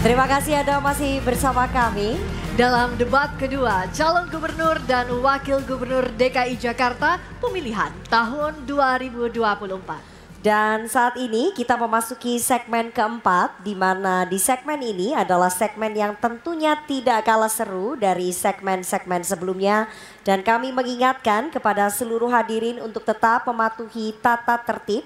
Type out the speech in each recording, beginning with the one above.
Terima kasih Anda masih bersama kami dalam debat kedua calon gubernur dan wakil gubernur DKI Jakarta pemilihan tahun 2024. Dan saat ini kita memasuki segmen keempat di mana di segmen ini adalah segmen yang tentunya tidak kalah seru dari segmen-segmen sebelumnya dan kami mengingatkan kepada seluruh hadirin untuk tetap mematuhi tata tertib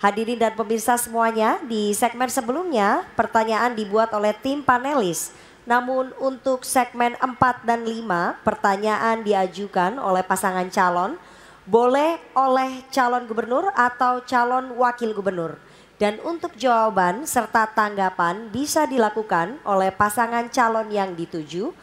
Hadirin dan pemirsa semuanya, di segmen sebelumnya pertanyaan dibuat oleh tim panelis. Namun untuk segmen 4 dan 5 pertanyaan diajukan oleh pasangan calon boleh oleh calon gubernur atau calon wakil gubernur. Dan untuk jawaban serta tanggapan bisa dilakukan oleh pasangan calon yang dituju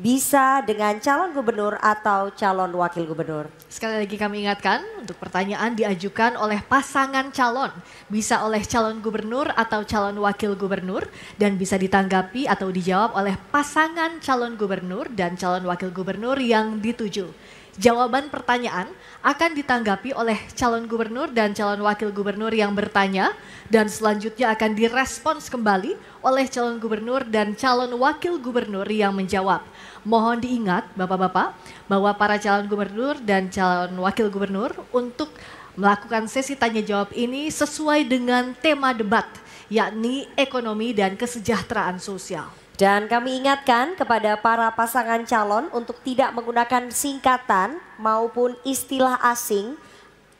bisa dengan calon gubernur atau calon wakil gubernur. Sekali lagi kami ingatkan untuk pertanyaan diajukan oleh pasangan calon, bisa oleh calon gubernur atau calon wakil gubernur dan bisa ditanggapi atau dijawab oleh pasangan calon gubernur dan calon wakil gubernur yang dituju. Jawaban pertanyaan akan ditanggapi oleh calon gubernur dan calon wakil gubernur yang bertanya dan selanjutnya akan direspons kembali oleh calon gubernur dan calon wakil gubernur yang menjawab. Mohon diingat Bapak-bapak bahwa para calon gubernur dan calon wakil gubernur untuk melakukan sesi tanya jawab ini sesuai dengan tema debat yakni ekonomi dan kesejahteraan sosial. Dan kami ingatkan kepada para pasangan calon untuk tidak menggunakan singkatan maupun istilah asing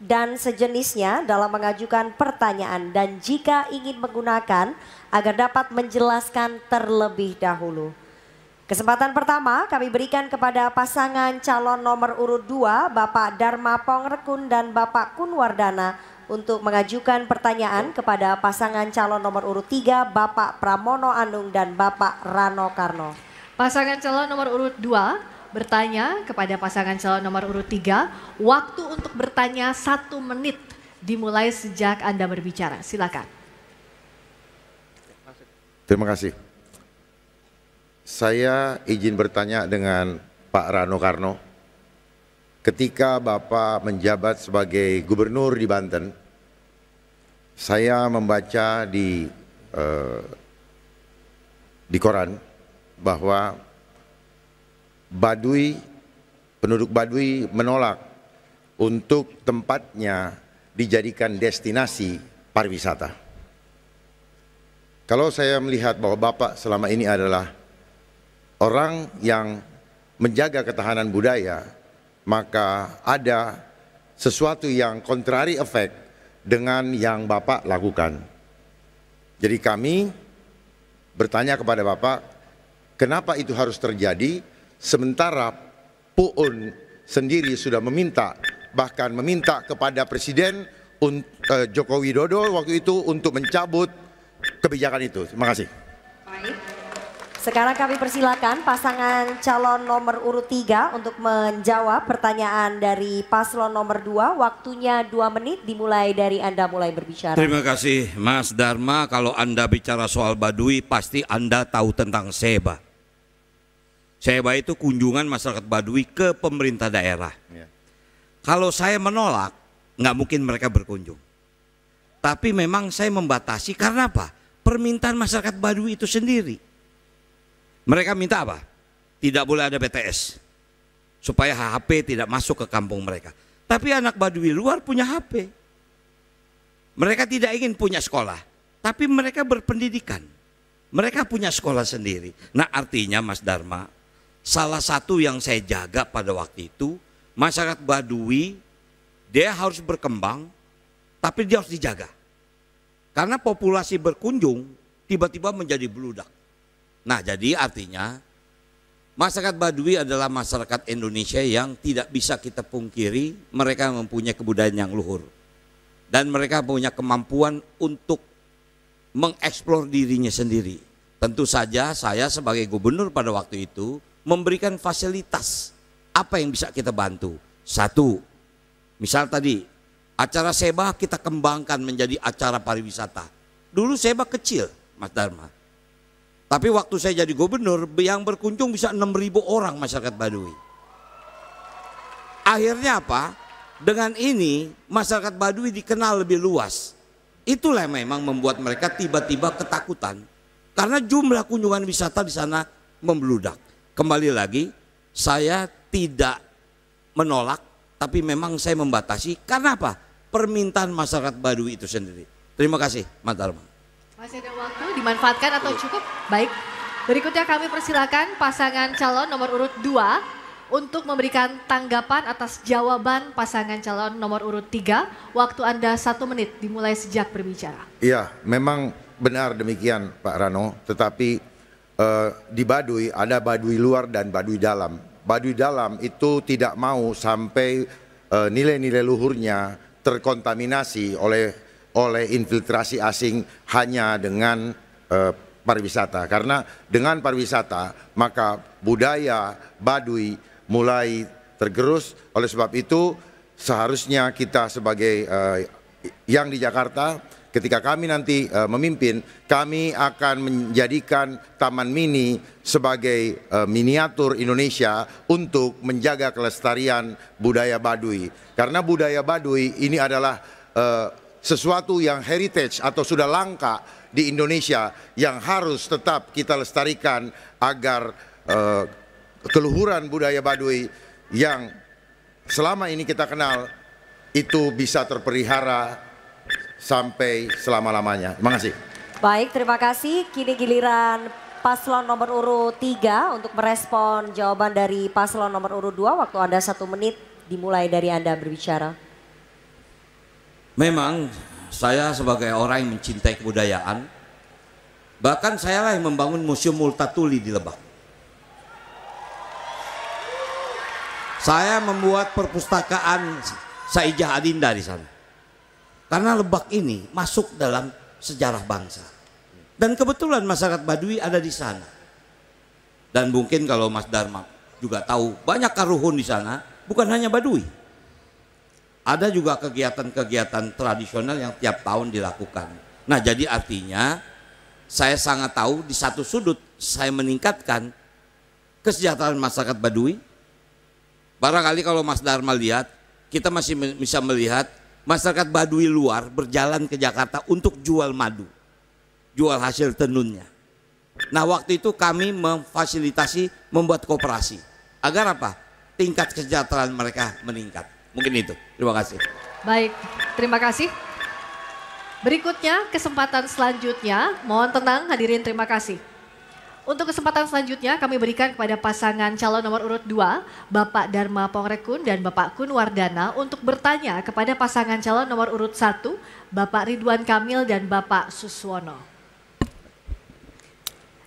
dan sejenisnya dalam mengajukan pertanyaan dan jika ingin menggunakan agar dapat menjelaskan terlebih dahulu. Kesempatan pertama kami berikan kepada pasangan calon nomor urut 2 Bapak Dharma Pongrekun dan Bapak Kunwardana untuk mengajukan pertanyaan kepada pasangan calon nomor urut 3 Bapak Pramono Anung dan Bapak Rano Karno. Pasangan calon nomor urut 2 bertanya kepada pasangan calon nomor urut 3, waktu untuk bertanya satu menit dimulai sejak Anda berbicara. Silakan. Terima kasih. Saya izin bertanya dengan Pak Rano Karno. Ketika Bapak menjabat sebagai gubernur di Banten, saya membaca di eh, di koran bahwa Badui penduduk Badui menolak untuk tempatnya dijadikan destinasi pariwisata. Kalau saya melihat bahwa Bapak selama ini adalah orang yang menjaga ketahanan budaya, maka ada sesuatu yang kontrari efek dengan yang Bapak lakukan. Jadi kami bertanya kepada Bapak, kenapa itu harus terjadi sementara Puun sendiri sudah meminta bahkan meminta kepada Presiden eh, Joko Widodo waktu itu untuk mencabut kebijakan itu. Terima kasih. Sekarang kami persilakan pasangan calon nomor urut 3 untuk menjawab pertanyaan dari paslon nomor 2. Waktunya 2 menit dimulai dari Anda mulai berbicara. Terima kasih Mas Dharma. Kalau Anda bicara soal Baduy, pasti Anda tahu tentang Seba. Seba itu kunjungan masyarakat Baduy ke pemerintah daerah. Ya. Kalau saya menolak, nggak mungkin mereka berkunjung. Tapi memang saya membatasi karena apa? Permintaan masyarakat Baduy itu sendiri mereka minta apa? Tidak boleh ada BTS. Supaya HP tidak masuk ke kampung mereka. Tapi anak Badui luar punya HP. Mereka tidak ingin punya sekolah, tapi mereka berpendidikan. Mereka punya sekolah sendiri. Nah, artinya Mas Dharma, salah satu yang saya jaga pada waktu itu, masyarakat Badui dia harus berkembang, tapi dia harus dijaga. Karena populasi berkunjung tiba-tiba menjadi beludak. Nah, jadi artinya masyarakat Badui adalah masyarakat Indonesia yang tidak bisa kita pungkiri, mereka mempunyai kebudayaan yang luhur. Dan mereka punya kemampuan untuk mengeksplor dirinya sendiri. Tentu saja saya sebagai gubernur pada waktu itu memberikan fasilitas apa yang bisa kita bantu. Satu, misal tadi acara Seba kita kembangkan menjadi acara pariwisata. Dulu Seba kecil, Mas Dharma tapi waktu saya jadi gubernur, yang berkunjung bisa 6.000 orang masyarakat Baduy. Akhirnya apa? Dengan ini masyarakat Baduy dikenal lebih luas. Itulah yang memang membuat mereka tiba-tiba ketakutan. Karena jumlah kunjungan wisata di sana membludak. Kembali lagi, saya tidak menolak, tapi memang saya membatasi. Karena apa? Permintaan masyarakat Baduy itu sendiri. Terima kasih, Mantarman. Masih ada waktu dimanfaatkan atau cukup? Baik. Berikutnya kami persilakan pasangan calon nomor urut 2 untuk memberikan tanggapan atas jawaban pasangan calon nomor urut 3. Waktu Anda satu menit dimulai sejak berbicara. Iya, memang benar demikian Pak Rano. Tetapi eh, di Baduy ada Baduy luar dan Baduy dalam. Baduy dalam itu tidak mau sampai eh, nilai-nilai eh, luhurnya terkontaminasi oleh oleh infiltrasi asing hanya dengan eh, pariwisata karena dengan pariwisata maka budaya Baduy mulai tergerus oleh sebab itu seharusnya kita sebagai eh, yang di Jakarta ketika kami nanti uh, memimpin, kami akan menjadikan Taman Mini sebagai uh, miniatur Indonesia untuk menjaga kelestarian budaya Baduy. Karena budaya Baduy ini adalah sesuatu yang heritage atau sudah langka di Indonesia yang harus tetap kita lestarikan agar uh, keluhuran budaya Baduy yang selama ini kita kenal itu bisa terperihara sampai selama-lamanya. Terima kasih. Baik, terima kasih. Kini giliran paslon nomor urut 3 untuk merespon jawaban dari paslon nomor urut 2. Waktu Anda satu menit dimulai dari Anda berbicara. Memang saya sebagai orang yang mencintai kebudayaan, bahkan saya lah yang membangun Museum Multatuli di Lebak. Saya membuat perpustakaan Saijah Adinda di sana. Karena Lebak ini masuk dalam sejarah bangsa. Dan kebetulan masyarakat Badui ada di sana. Dan mungkin kalau Mas Dharma juga tahu banyak karuhun di sana, bukan hanya Badui ada juga kegiatan-kegiatan tradisional yang tiap tahun dilakukan. Nah, jadi artinya saya sangat tahu di satu sudut saya meningkatkan kesejahteraan masyarakat Baduy. Barangkali kalau Mas Dharma lihat, kita masih bisa melihat masyarakat Baduy luar berjalan ke Jakarta untuk jual madu, jual hasil tenunnya. Nah waktu itu kami memfasilitasi membuat kooperasi agar apa? Tingkat kesejahteraan mereka meningkat. Mungkin itu. Terima kasih. Baik, terima kasih. Berikutnya kesempatan selanjutnya, mohon tenang hadirin terima kasih. Untuk kesempatan selanjutnya kami berikan kepada pasangan calon nomor urut 2, Bapak Dharma Pongrekun dan Bapak Kunwardana untuk bertanya kepada pasangan calon nomor urut 1, Bapak Ridwan Kamil dan Bapak Suswono.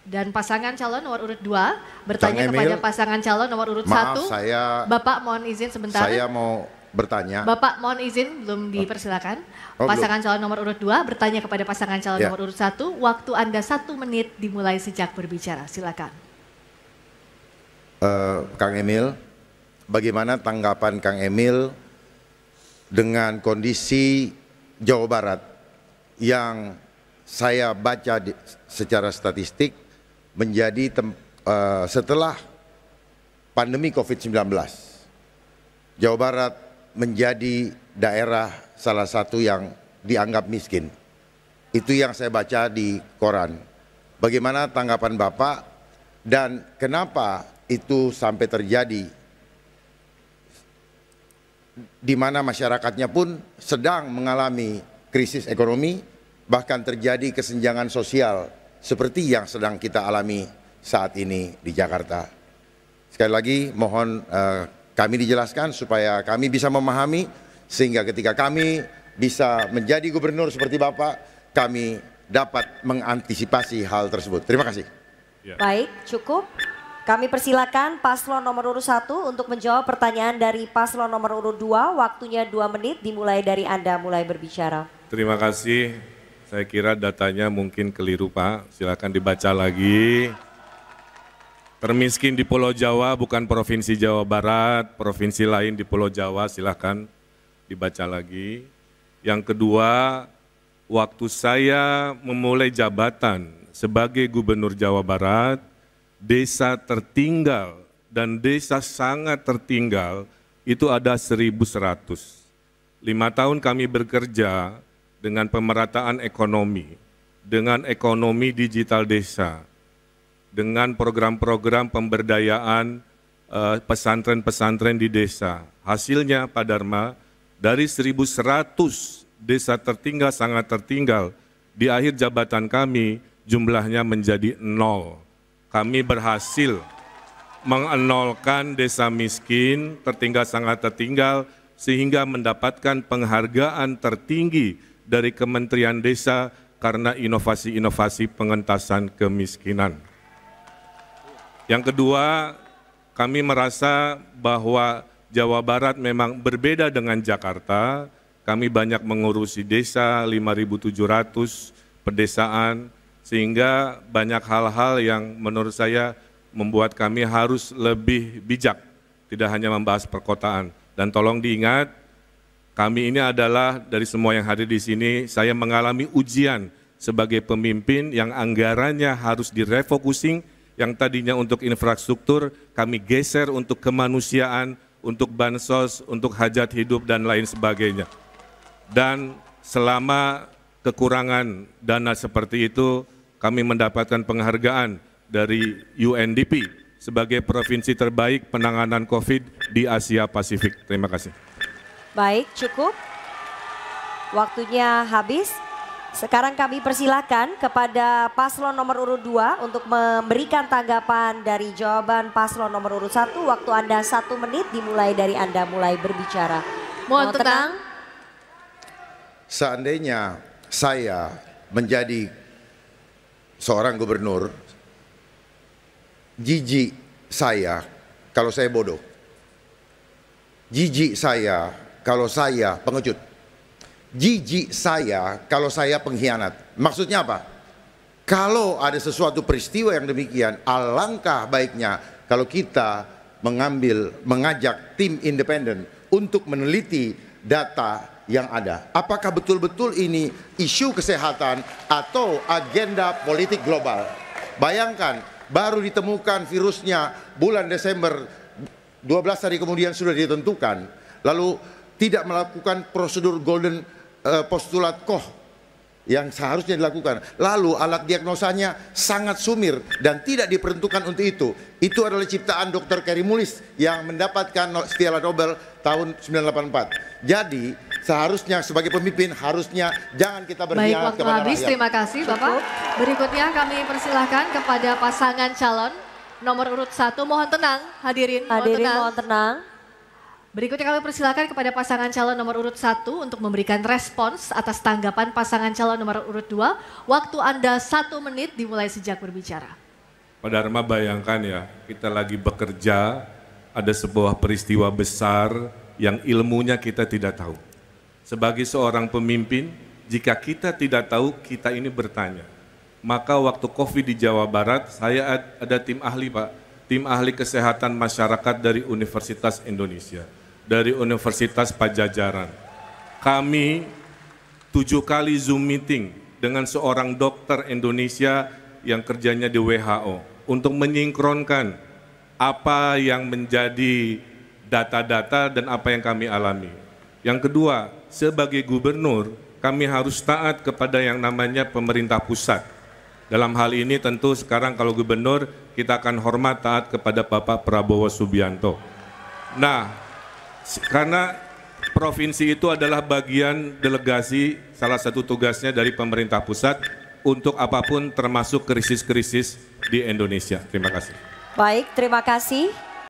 Dan pasangan calon nomor urut 2 bertanya Emil, kepada pasangan calon nomor urut satu 1. Bapak mohon izin sebentar. Saya mau bertanya. Bapak mohon izin belum oh. dipersilakan. Oh, pasangan belum. calon nomor urut 2 bertanya kepada pasangan calon ya. nomor urut 1. Waktu Anda satu menit dimulai sejak berbicara. Silakan. Uh, Kang Emil, bagaimana tanggapan Kang Emil dengan kondisi Jawa Barat yang saya baca di, secara statistik menjadi tem, uh, setelah pandemi COVID-19. Jawa Barat menjadi daerah salah satu yang dianggap miskin. Itu yang saya baca di koran. Bagaimana tanggapan Bapak dan kenapa itu sampai terjadi di mana masyarakatnya pun sedang mengalami krisis ekonomi bahkan terjadi kesenjangan sosial seperti yang sedang kita alami saat ini di Jakarta. Sekali lagi mohon uh, kami dijelaskan supaya kami bisa memahami sehingga ketika kami bisa menjadi gubernur seperti Bapak, kami dapat mengantisipasi hal tersebut. Terima kasih. Ya. Baik, cukup. Kami persilakan paslon nomor urut satu untuk menjawab pertanyaan dari paslon nomor urut dua. Waktunya dua menit dimulai dari Anda mulai berbicara. Terima kasih. Saya kira datanya mungkin keliru Pak. Silakan dibaca lagi. Termiskin di Pulau Jawa bukan Provinsi Jawa Barat, provinsi lain di Pulau Jawa silahkan dibaca lagi. Yang kedua, waktu saya memulai jabatan sebagai Gubernur Jawa Barat, desa tertinggal dan desa sangat tertinggal itu ada 1.100. Lima tahun kami bekerja dengan pemerataan ekonomi, dengan ekonomi digital desa, dengan program-program pemberdayaan eh, pesantren-pesantren di desa. Hasilnya Pak Dharma, dari 1.100 desa tertinggal sangat tertinggal, di akhir jabatan kami jumlahnya menjadi nol. Kami berhasil mengenolkan desa miskin, tertinggal sangat tertinggal, sehingga mendapatkan penghargaan tertinggi dari Kementerian Desa karena inovasi-inovasi pengentasan kemiskinan. Yang kedua, kami merasa bahwa Jawa Barat memang berbeda dengan Jakarta. Kami banyak mengurusi desa 5.700 pedesaan sehingga banyak hal-hal yang menurut saya membuat kami harus lebih bijak, tidak hanya membahas perkotaan. Dan tolong diingat, kami ini adalah dari semua yang hadir di sini, saya mengalami ujian sebagai pemimpin yang anggarannya harus direfocusing yang tadinya untuk infrastruktur kami geser untuk kemanusiaan, untuk bansos, untuk hajat hidup dan lain sebagainya. Dan selama kekurangan dana seperti itu kami mendapatkan penghargaan dari UNDP sebagai provinsi terbaik penanganan COVID di Asia Pasifik. Terima kasih. Baik, cukup. Waktunya habis. Sekarang kami persilahkan kepada paslon nomor urut 2 untuk memberikan tanggapan dari jawaban paslon nomor urut 1. Waktu Anda satu menit dimulai dari Anda mulai berbicara. Mohon tenang. Seandainya saya menjadi seorang gubernur, jijik saya kalau saya bodoh. Jijik saya kalau saya pengecut jijik saya kalau saya pengkhianat. Maksudnya apa? Kalau ada sesuatu peristiwa yang demikian, alangkah baiknya kalau kita mengambil, mengajak tim independen untuk meneliti data yang ada. Apakah betul-betul ini isu kesehatan atau agenda politik global? Bayangkan, baru ditemukan virusnya bulan Desember 12 hari kemudian sudah ditentukan. Lalu tidak melakukan prosedur golden Eh, postulat koh yang seharusnya dilakukan. Lalu alat diagnosanya sangat sumir dan tidak diperuntukkan untuk itu. Itu adalah ciptaan dokter Kerry Mulis yang mendapatkan Stella Nobel tahun 1984. Jadi seharusnya sebagai pemimpin harusnya jangan kita berkhianat kepada habis, rakyat. habis. Terima kasih Bapak. Berikutnya kami persilahkan kepada pasangan calon nomor urut satu. Mohon tenang hadirin. Hadirin tenang. Mohon tenang. Berikutnya kami persilakan kepada pasangan calon nomor urut 1 untuk memberikan respons atas tanggapan pasangan calon nomor urut 2. Waktu Anda satu menit dimulai sejak berbicara. Pak Dharma bayangkan ya, kita lagi bekerja, ada sebuah peristiwa besar yang ilmunya kita tidak tahu. Sebagai seorang pemimpin, jika kita tidak tahu, kita ini bertanya. Maka waktu COVID di Jawa Barat, saya ada tim ahli Pak, tim ahli kesehatan masyarakat dari Universitas Indonesia dari Universitas Pajajaran. Kami tujuh kali Zoom meeting dengan seorang dokter Indonesia yang kerjanya di WHO untuk menyingkronkan apa yang menjadi data-data dan apa yang kami alami. Yang kedua, sebagai gubernur, kami harus taat kepada yang namanya pemerintah pusat. Dalam hal ini tentu sekarang kalau gubernur kita akan hormat taat kepada Bapak Prabowo Subianto. Nah, karena provinsi itu adalah bagian delegasi salah satu tugasnya dari pemerintah pusat untuk apapun termasuk krisis-krisis di Indonesia. Terima kasih. Baik, terima kasih.